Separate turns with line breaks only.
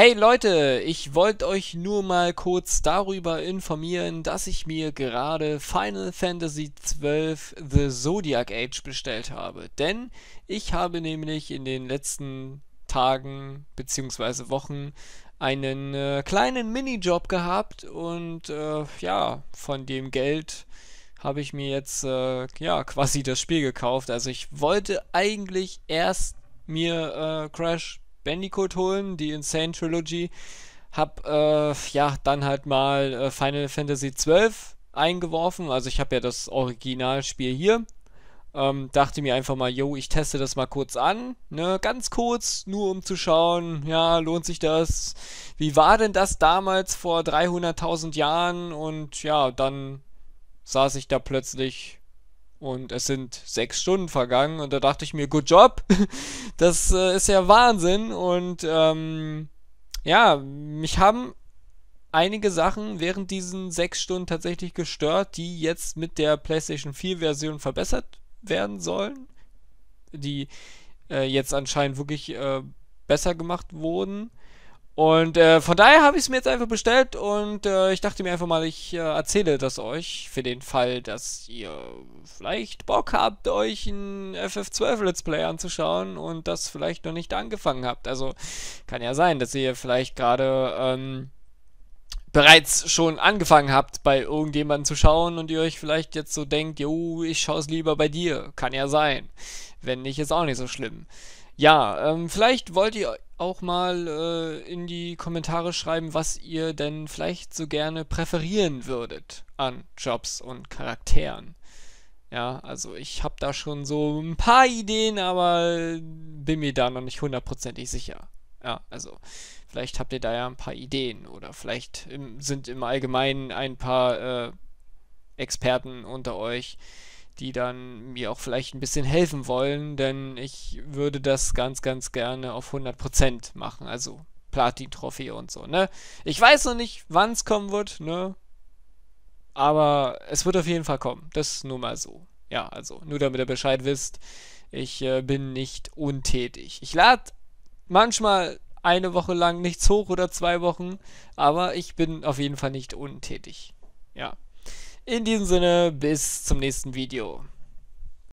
Hey Leute, ich wollte euch nur mal kurz darüber informieren, dass ich mir gerade Final Fantasy XII The Zodiac Age bestellt habe. Denn ich habe nämlich in den letzten Tagen bzw. Wochen einen äh, kleinen Minijob gehabt und äh, ja, von dem Geld habe ich mir jetzt äh, ja quasi das Spiel gekauft. Also ich wollte eigentlich erst mir äh, Crash Bandicoot holen, die Insane Trilogy. Hab äh, ja dann halt mal äh, Final Fantasy XII eingeworfen. Also ich habe ja das Originalspiel hier. Ähm, dachte mir einfach mal, yo, ich teste das mal kurz an, ne, ganz kurz, nur um zu schauen, ja, lohnt sich das? Wie war denn das damals vor 300.000 Jahren? Und ja, dann saß ich da plötzlich und es sind sechs Stunden vergangen und da dachte ich mir, good job, das äh, ist ja Wahnsinn. Und ähm, ja, mich haben einige Sachen während diesen sechs Stunden tatsächlich gestört, die jetzt mit der PlayStation 4-Version verbessert werden sollen. Die äh, jetzt anscheinend wirklich äh, besser gemacht wurden. Und äh, von daher habe ich es mir jetzt einfach bestellt und äh, ich dachte mir einfach mal, ich äh, erzähle das euch für den Fall, dass ihr vielleicht Bock habt, euch ein FF12 Let's Play anzuschauen und das vielleicht noch nicht angefangen habt. Also kann ja sein, dass ihr vielleicht gerade ähm, bereits schon angefangen habt, bei irgendjemandem zu schauen und ihr euch vielleicht jetzt so denkt, jo, ich schaue es lieber bei dir. Kann ja sein. Wenn nicht, ist auch nicht so schlimm. Ja, ähm, vielleicht wollt ihr auch mal äh, in die Kommentare schreiben, was ihr denn vielleicht so gerne präferieren würdet an Jobs und Charakteren. Ja, also ich habe da schon so ein paar Ideen, aber bin mir da noch nicht hundertprozentig sicher. Ja, also vielleicht habt ihr da ja ein paar Ideen oder vielleicht im, ähm, sind im Allgemeinen ein paar äh, Experten unter euch, die dann mir auch vielleicht ein bisschen helfen wollen, denn ich würde das ganz, ganz gerne auf 100% machen, also Platin-Trophäe und so, ne? Ich weiß noch nicht, wann es kommen wird, ne? Aber es wird auf jeden Fall kommen, das nur mal so. Ja, also, nur damit ihr Bescheid wisst, ich äh, bin nicht untätig. Ich lade manchmal eine Woche lang nichts hoch oder zwei Wochen, aber ich bin auf jeden Fall nicht untätig. Ja. In diesem Sinne, bis zum nächsten Video.